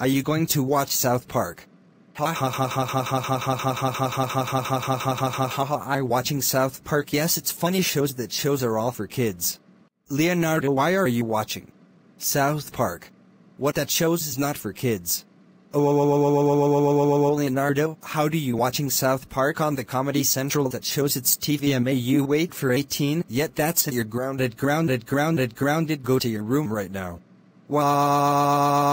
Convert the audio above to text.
Are you going to watch South Park? Ha ha ha ha ha ha ha ha ha ha ha ha ha ha ha ha ha ha watching South Park yes it's funny shows that shows are all for kids. Leonardo why are you watching? South Park. What that shows is not for kids. Oh Leonardo how do you watching South Park on the Comedy Central that shows it's TVMA you wait for 18 yet that's it you're grounded grounded grounded grounded go to your room right now. Wow.